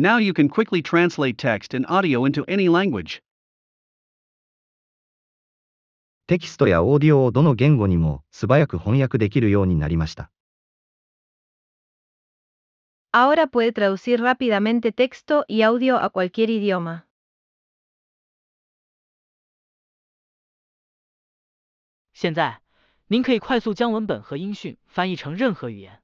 Now you can quickly translate text and audio into any language. テキストやオーディオをどの言語にも素早く翻訳できるようになりました。Ahora puede traducir rápidamente texto y audio a cualquier idioma. 现在、您可以快速将文本和音讯翻译成任何语言。